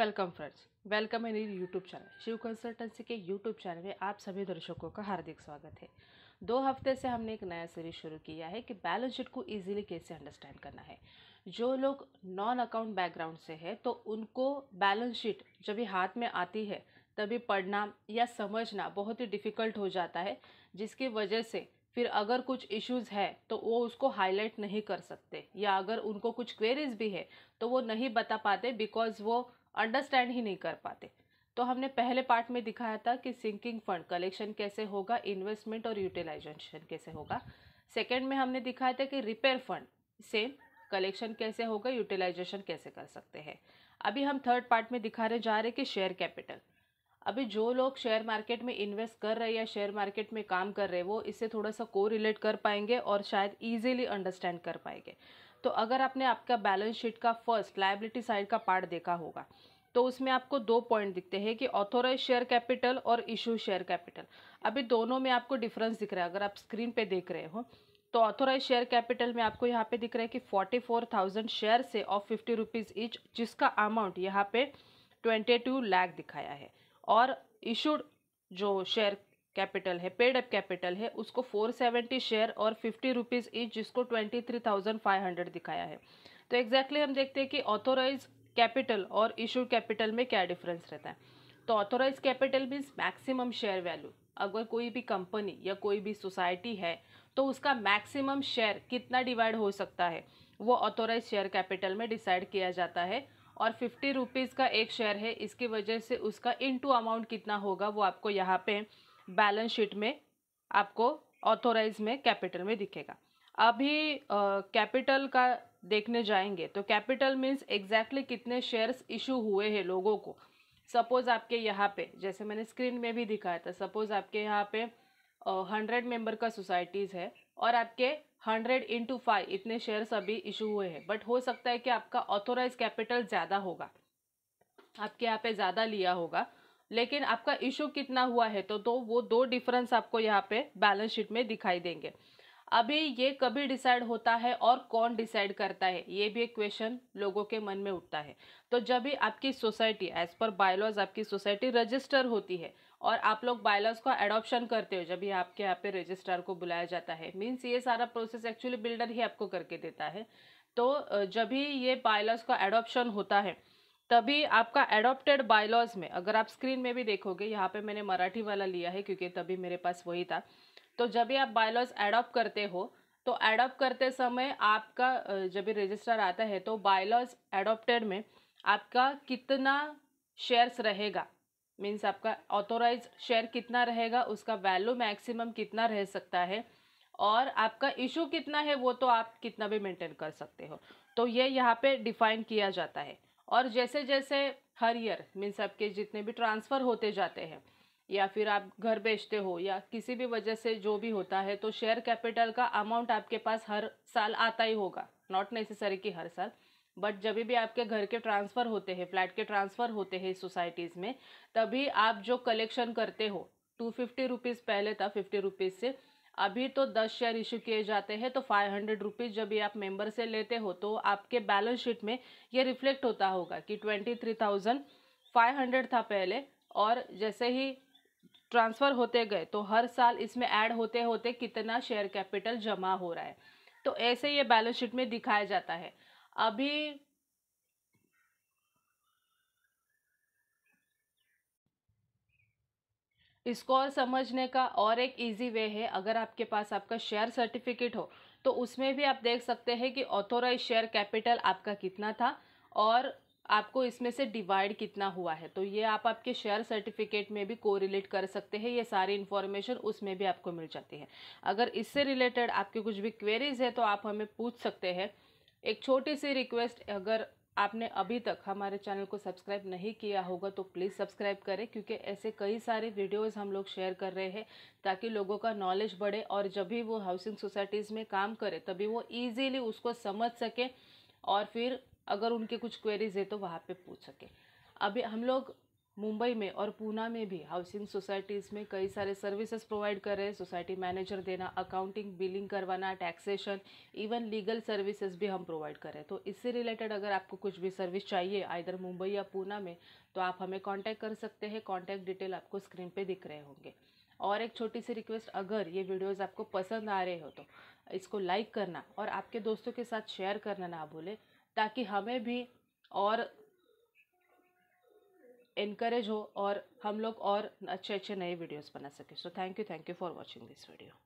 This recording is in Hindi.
welcome friends welcome in YouTube channel Shiv consultancy के यूट्यूब चैनल में आप सभी दर्शकों का हार्दिक स्वागत है दो हफ्ते से हमने एक नया सीरीज शुरू किया है कि बैलेंस शीट को इजीली कैसे अंडरस्टैंड करना है जो लोग नॉन अकाउंट बैकग्राउंड से है तो उनको बैलेंस शीट जब भी हाथ में आती है तभी पढ़ना या समझना बहुत ही डिफ़िकल्ट हो जाता है जिसकी वजह से फिर अगर कुछ इश्यूज है तो वो उसको हाईलाइट नहीं कर सकते या अगर उनको कुछ क्वेरीज भी है तो वो नहीं बता पाते बिकॉज वो अंडरस्टैंड ही नहीं कर पाते तो हमने पहले पार्ट में दिखाया था कि सिंकिंग फंड कलेक्शन कैसे होगा इन्वेस्टमेंट और यूटिलाइजेशन कैसे होगा सेकेंड में हमने दिखाया था कि रिपेयर फंड सेम कलेक्शन कैसे होगा यूटिलाइजेशन कैसे कर सकते हैं अभी हम थर्ड पार्ट में दिखा रहे जा रहे कि शेयर कैपिटल अभी जो लोग शेयर मार्केट में इन्वेस्ट कर रहे हैं या शेयर मार्केट में काम कर रहे हैं वो इससे थोड़ा सा को रिलेट कर पाएंगे और शायद ईजिली अंडरस्टैंड कर पाएंगे तो अगर आपने आपका बैलेंस शीट का फर्स्ट लाइबिलिटी साइड का पार्ट देखा होगा तो उसमें आपको दो पॉइंट दिखते हैं कि ऑथोराइज शेयर कैपिटल और इशू शेयर कैपिटल अभी दोनों में आपको डिफरेंस दिख रहा है अगर आप स्क्रीन पे देख रहे हो तो ऑथोराइज शेयर कैपिटल में आपको यहाँ पे दिख रहा है कि फोर्टी फोर थाउजेंड शेयर से ऑफ फिफ्टी रुपीज़ ईच जिसका अमाउंट यहाँ पे ट्वेंटी टू दिखाया है और इशूड जो शेयर कैपिटल है पेड अप कैपिटल है उसको 470 शेयर और फिफ्टी रुपीज़ ईच जिसको 23,500 दिखाया है तो एग्जैक्टली exactly हम देखते हैं कि ऑथोराइज कैपिटल और इशू कैपिटल में क्या डिफरेंस रहता है तो authorise capital means maximum share value अगर कोई भी कंपनी या कोई भी सोसाइटी है तो उसका मैक्सिमम शेयर कितना डिवाइड हो सकता है वो ऑथोराइज शेयर कैपिटल में डिसाइड किया जाता है और फिफ्टी रुपीज़ का एक शेयर है इसकी वजह से उसका इन टू अमाउंट कितना होगा वो आपको यहाँ पे बैलेंस शीट में आपको ऑथोराइज में कैपिटल में दिखेगा अभी कैपिटल का देखने जाएंगे तो कैपिटल मीन्स एग्जैक्टली कितने शेयर्स इशू हुए हैं लोगों को सपोज़ आपके यहाँ पे जैसे मैंने स्क्रीन में भी दिखाया था सपोज़ आपके यहाँ पे हंड्रेड मेंबर का सोसाइटीज़ है और आपके हंड्रेड इंटू फाइव इतने शेयर्स अभी इशू हुए हैं बट हो सकता है कि आपका ऑथोराइज कैपिटल ज़्यादा होगा आपके यहाँ पे ज़्यादा लिया होगा लेकिन आपका इशू कितना हुआ है तो दो वो दो डिफरेंस आपको यहाँ पे बैलेंस शीट में दिखाई देंगे अभी ये कभी डिसाइड होता है और कौन डिसाइड करता है ये भी एक क्वेश्चन लोगों के मन में उठता है तो जब भी आपकी सोसाइटी एज पर बायलॉज आपकी सोसाइटी रजिस्टर होती है और आप लोग बायलॉज का एडॉप्शन करते हो जब भी आपके यहाँ पे रजिस्ट्रार को बुलाया जाता है मीन्स ये सारा प्रोसेस एक्चुअली बिल्डर ही आपको करके देता है तो जब भी ये बायलॉज का एडॉप्शन होता है तभी आपका एडॉप्टेड बायलॉज में अगर आप स्क्रीन में भी देखोगे यहाँ पे मैंने मराठी वाला लिया है क्योंकि तभी मेरे पास वही था तो जब भी आप बायलॉज एडॉप्ट करते हो तो एडॉप्ट करते समय आपका जब भी रजिस्टर आता है तो बायलॉज एडॉप्टेड में आपका कितना शेयर्स रहेगा मीन्स आपका ऑथोराइज शेयर कितना रहेगा उसका वैल्यू मैक्सिमम कितना रह सकता है और आपका इशू कितना है वो तो आप कितना भी मेंटेन कर सकते हो तो ये यहाँ पे डिफाइन किया जाता है और जैसे जैसे हर ईयर मीन्स आपके जितने भी ट्रांसफ़र होते जाते हैं या फिर आप घर बेचते हो या किसी भी वजह से जो भी होता है तो शेयर कैपिटल का अमाउंट आपके पास हर साल आता ही होगा नॉट नेसेसरी कि हर साल बट जब भी आपके घर के ट्रांसफ़र होते हैं फ्लैट के ट्रांसफ़र होते हैं सोसाइटीज़ में तभी आप जो कलेक्शन करते हो टू फिफ्टी रुपीज़ पहले था फिफ्टी रुपीज़ से अभी तो दस शेयर इशू किए जाते हैं तो फाइव हंड्रेड रुपीज़ जब ये आप मेंबर से लेते हो तो आपके बैलेंस शीट में ये रिफ्लेक्ट होता होगा कि twenty three thousand five hundred था पहले और जैसे ही ट्रांसफ़र होते गए तो हर साल इसमें ऐड होते होते कितना शेयर कैपिटल जमा हो रहा है तो ऐसे ये बैलेंस शीट में दिखाया जाता है अभी इसको और समझने का और एक इजी वे है अगर आपके पास आपका शेयर सर्टिफिकेट हो तो उसमें भी आप देख सकते हैं कि ऑथोराइज शेयर कैपिटल आपका कितना था और आपको इसमें से डिवाइड कितना हुआ है तो ये आप आपके शेयर सर्टिफिकेट में भी कोरिलेट कर सकते हैं ये सारी इन्फॉर्मेशन उसमें भी आपको मिल जाती है अगर इससे रिलेटेड आपके कुछ भी क्वेरीज है तो आप हमें पूछ सकते हैं एक छोटी सी रिक्वेस्ट अगर आपने अभी तक हमारे चैनल को सब्सक्राइब नहीं किया होगा तो प्लीज़ सब्सक्राइब करें क्योंकि ऐसे कई सारे वीडियोस हम लोग शेयर कर रहे हैं ताकि लोगों का नॉलेज बढ़े और जब भी वो हाउसिंग सोसाइटीज़ में काम करें तभी वो इजीली उसको समझ सकें और फिर अगर उनके कुछ क्वेरीज है तो वहाँ पर पूछ सके अभी हम लोग मुंबई में और पूना में भी हाउसिंग सोसाइटीज़ में कई सारे सर्विसेज प्रोवाइड कर रहे हैं सोसाइटी मैनेजर देना अकाउंटिंग बिलिंग करवाना टैक्सेशन इवन लीगल सर्विसेज भी हम प्रोवाइड कर रहे हैं तो इससे रिलेटेड अगर आपको कुछ भी सर्विस चाहिए आइधर मुंबई या पूना में तो आप हमें कॉन्टैक्ट कर सकते हैं कॉन्टैक्ट डिटेल आपको स्क्रीन पर दिख रहे होंगे और एक छोटी सी रिक्वेस्ट अगर ये वीडियोस आपको पसंद आ रहे हो तो इसको लाइक करना और आपके दोस्तों के साथ शेयर करना ना भूलें ताकि हमें भी और इनक्रेज हो और हम लोग और अच्छे अच्छे नए वीडियोस बना सकें so thank you thank you for watching this video